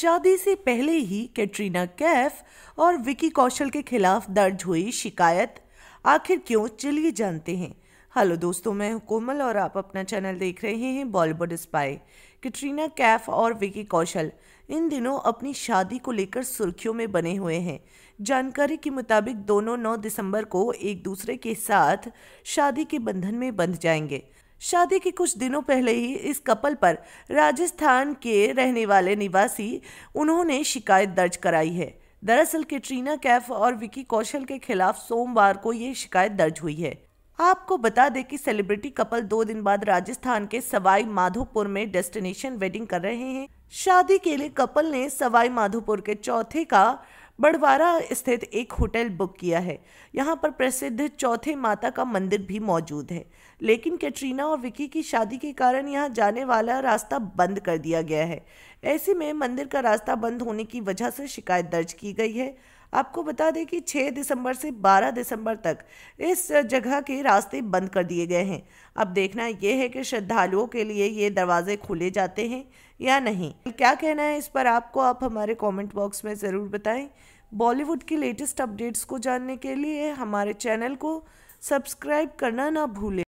शादी से पहले ही कैटरीना कैफ और विकी कौशल के खिलाफ दर्ज हुई शिकायत आखिर क्यों चलिए जानते हैं हेलो दोस्तों मैं कोमल और आप अपना चैनल देख रहे हैं बॉलीवुड स्पाई कैटरीना कैफ और विकी कौशल इन दिनों अपनी शादी को लेकर सुर्खियों में बने हुए हैं जानकारी के मुताबिक दोनों 9 दिसंबर को एक दूसरे के साथ शादी के बंधन में बंध जाएंगे शादी के कुछ दिनों पहले ही इस कपल पर राजस्थान के रहने वाले निवासी उन्होंने शिकायत दर्ज कराई है दरअसल कैटरीना कैफ और विकी कौशल के खिलाफ सोमवार को ये शिकायत दर्ज हुई है आपको बता दें कि सेलिब्रिटी कपल दो दिन बाद राजस्थान के सवाई माधोपुर में डेस्टिनेशन वेडिंग कर रहे हैं शादी के लिए कपल ने सवाई माधोपुर के चौथे का बड़वारा स्थित एक होटल बुक किया है यहाँ पर प्रसिद्ध चौथे माता का मंदिर भी मौजूद है लेकिन कैटरीना और विकी की शादी के कारण यहाँ जाने वाला रास्ता बंद कर दिया गया है ऐसे में मंदिर का रास्ता बंद होने की वजह से शिकायत दर्ज की गई है आपको बता दें कि 6 दिसंबर से 12 दिसंबर तक इस जगह के रास्ते बंद कर दिए गए हैं अब देखना यह है कि श्रद्धालुओं के लिए ये दरवाजे खोले जाते हैं या नहीं क्या कहना है इस पर आपको आप हमारे कमेंट बॉक्स में ज़रूर बताएं बॉलीवुड की लेटेस्ट अपडेट्स को जानने के लिए हमारे चैनल को सब्सक्राइब करना ना भूलें